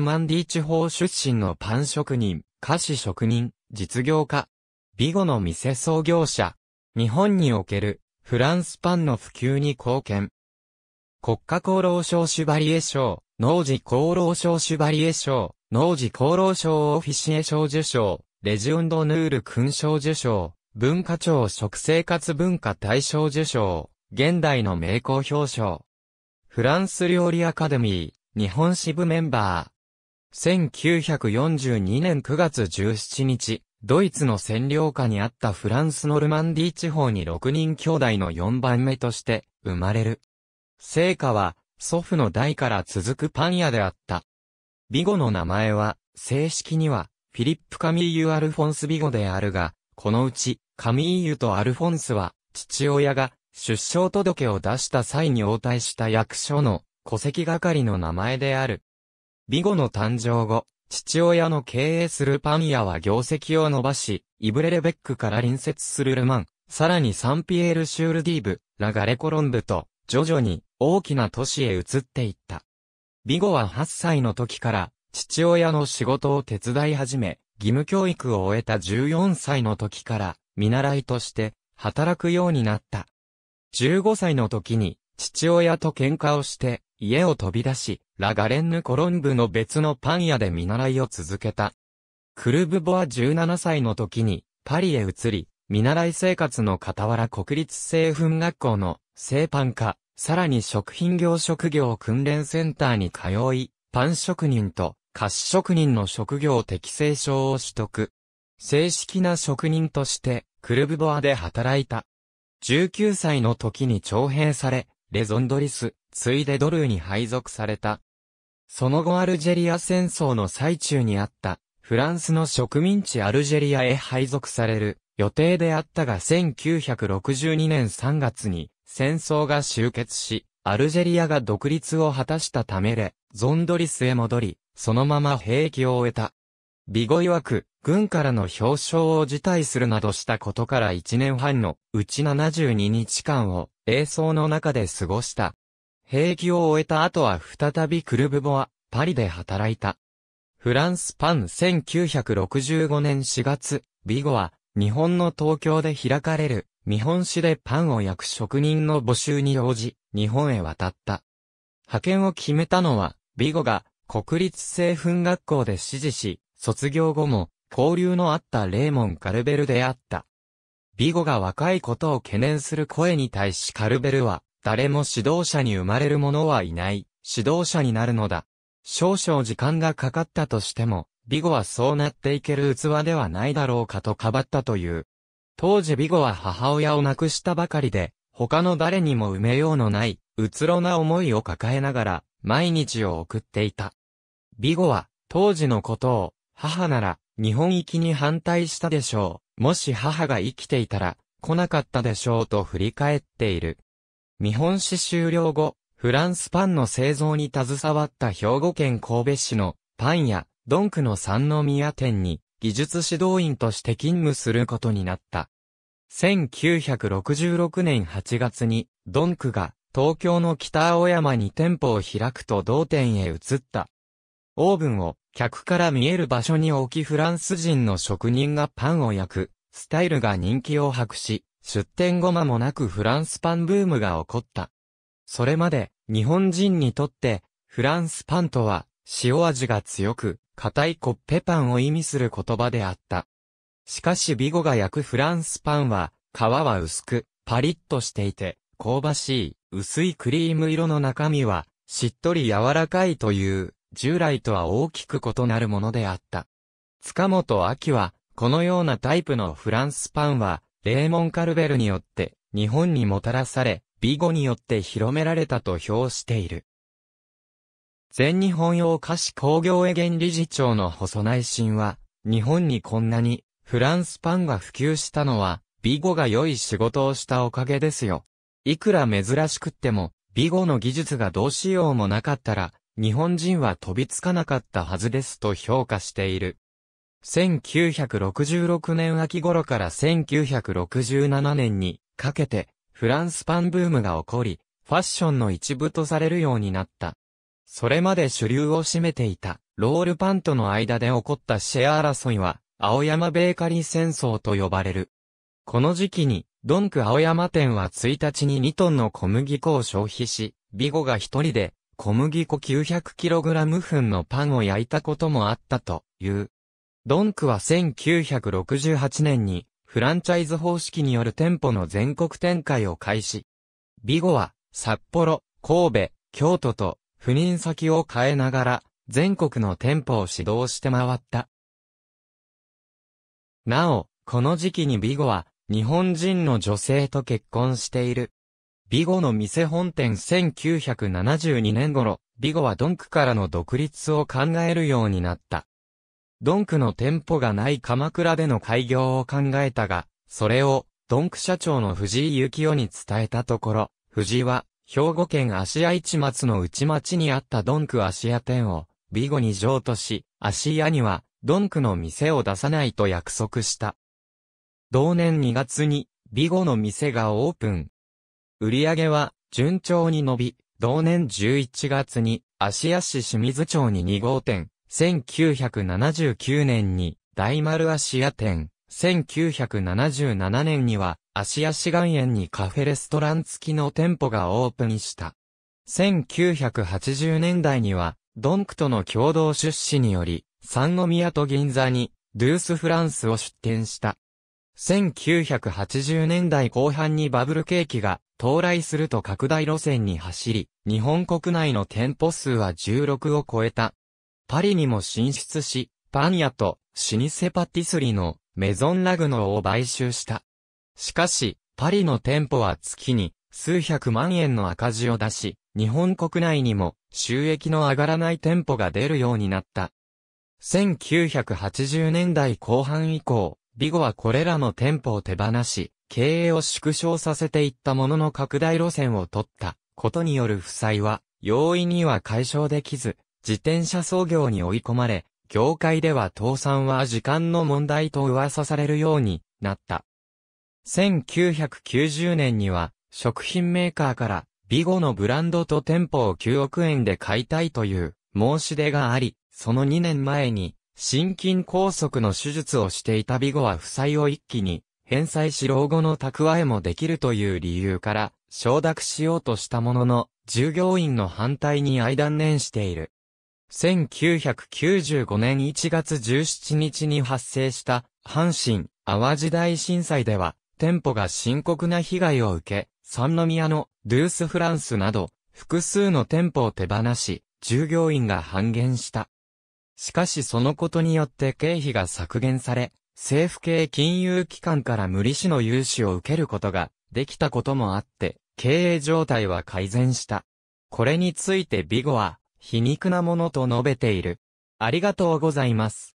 マンディ地方出身のパン職人、菓子職人、実業家。ビゴの店創業者。日本におけるフランスパンの普及に貢献。国家功労省シュバリエ賞、農事功労省シュバリエ賞、農事功労省オフィシエ賞受賞、レジオンドヌール勲章受賞、文化庁食生活文化大賞受賞、現代の名工表彰。フランス料理アカデミー、日本支部メンバー、1942年9月17日、ドイツの占領下にあったフランスノルマンディ地方に6人兄弟の4番目として生まれる。聖火は祖父の代から続くパン屋であった。ビゴの名前は正式にはフィリップ・カミーユ・アルフォンス・ビゴであるが、このうちカミーユとアルフォンスは父親が出生届を出した際に応対した役所の戸籍係の名前であるビゴの誕生後、父親の経営するパン屋は業績を伸ばし、イブレレベックから隣接するルマン、さらにサンピエール・シュールディーブ、ラガレ・コロンブと、徐々に大きな都市へ移っていった。ビゴは8歳の時から、父親の仕事を手伝い始め、義務教育を終えた14歳の時から、見習いとして、働くようになった。15歳の時に、父親と喧嘩をして、家を飛び出し、ラガレンヌ・コロンブの別のパン屋で見習いを続けた。クルブボは17歳の時に、パリへ移り、見習い生活の傍ら国立製粉学校の製パン科、さらに食品業職業訓練センターに通い、パン職人と菓子職人の職業適正証を取得。正式な職人として、クルブボアで働いた。19歳の時に徴兵され、レゾンドリス、ついでドルーに配属された。その後アルジェリア戦争の最中にあった、フランスの植民地アルジェリアへ配属される予定であったが1962年3月に戦争が終結し、アルジェリアが独立を果たしたためで、ゾンドリスへ戻り、そのまま兵役を終えた。ビゴ曰く、軍からの表彰を辞退するなどしたことから1年半のうち72日間を、映像の中で過ごした。兵役を終えた後は再びクルブボア、パリで働いた。フランスパン1965年4月、ビゴは日本の東京で開かれる日本史でパンを焼く職人の募集に応じ、日本へ渡った。派遣を決めたのは、ビゴが国立製粉学校で指示し、卒業後も交流のあったレーモン・カルベルであった。ビゴが若いことを懸念する声に対しカルベルは、誰も指導者に生まれる者はいない、指導者になるのだ。少々時間がかかったとしても、ビゴはそうなっていける器ではないだろうかとかばったという。当時ビゴは母親を亡くしたばかりで、他の誰にも埋めようのない、うつろな思いを抱えながら、毎日を送っていた。ビゴは、当時のことを、母なら、日本行きに反対したでしょう。もし母が生きていたら、来なかったでしょうと振り返っている。日本史終了後、フランスパンの製造に携わった兵庫県神戸市のパン屋、ドンクの三宮店に技術指導員として勤務することになった。1966年8月にドンクが東京の北青山に店舗を開くと同店へ移った。オーブンを客から見える場所に置きフランス人の職人がパンを焼くスタイルが人気を博し、出店後間もなくフランスパンブームが起こった。それまで、日本人にとって、フランスパンとは、塩味が強く、硬いコッペパンを意味する言葉であった。しかしビゴが焼くフランスパンは、皮は薄く、パリッとしていて、香ばしい、薄いクリーム色の中身は、しっとり柔らかいという、従来とは大きく異なるものであった。塚本明は、このようなタイプのフランスパンは、レーモン・カルベルによって日本にもたらされ、美語によって広められたと評している。全日本用菓子工業へ現理事長の細内心は、日本にこんなにフランスパンが普及したのは、美語が良い仕事をしたおかげですよ。いくら珍しくっても、美語の技術がどうしようもなかったら、日本人は飛びつかなかったはずですと評価している。1966年秋頃から1967年にかけてフランスパンブームが起こり、ファッションの一部とされるようになった。それまで主流を占めていたロールパンとの間で起こったシェア争いは青山ベーカリー戦争と呼ばれる。この時期にドンク青山店は1日に2トンの小麦粉を消費し、ビゴが一人で小麦粉 900kg 分のパンを焼いたこともあったという。ドンクは1968年にフランチャイズ方式による店舗の全国展開を開始。ビゴは札幌、神戸、京都と赴任先を変えながら全国の店舗を指導して回った。なお、この時期にビゴは日本人の女性と結婚している。ビゴの店本店1972年頃、ビゴはドンクからの独立を考えるようになった。ドンクの店舗がない鎌倉での開業を考えたが、それを、ドンク社長の藤井幸雄に伝えたところ、藤井は、兵庫県芦屋市松の内町にあったドンク芦屋店を、ビゴに譲渡し、芦屋には、ドンクの店を出さないと約束した。同年2月に、ビゴの店がオープン。売り上げは、順調に伸び、同年11月に、芦屋市清水町に2号店、1979年に大丸アシア店、1977年にはアシア志岩園にカフェレストラン付きの店舗がオープンした。1980年代にはドンクとの共同出資により、三宮と銀座にドゥースフランスを出店した。1980年代後半にバブル景気が到来すると拡大路線に走り、日本国内の店舗数は16を超えた。パリにも進出し、パン屋と老舗パティスリのメゾンラグノーを買収した。しかし、パリの店舗は月に数百万円の赤字を出し、日本国内にも収益の上がらない店舗が出るようになった。1980年代後半以降、ビゴはこれらの店舗を手放し、経営を縮小させていったものの拡大路線を取ったことによる負債は容易には解消できず、自転車操業に追い込まれ、業界では倒産は時間の問題と噂されるようになった。1990年には、食品メーカーから、ビゴのブランドと店舗を9億円で買いたいという申し出があり、その2年前に、心筋梗塞の手術をしていたビゴは負債を一気に返済し老後の蓄えもできるという理由から承諾しようとしたものの、従業員の反対に相断念している。1995年1月17日に発生した阪神淡路大震災では店舗が深刻な被害を受け、三宮のドゥースフランスなど複数の店舗を手放し、従業員が半減した。しかしそのことによって経費が削減され、政府系金融機関から無利子の融資を受けることができたこともあって、経営状態は改善した。これについてビゴは、皮肉なものと述べている。ありがとうございます。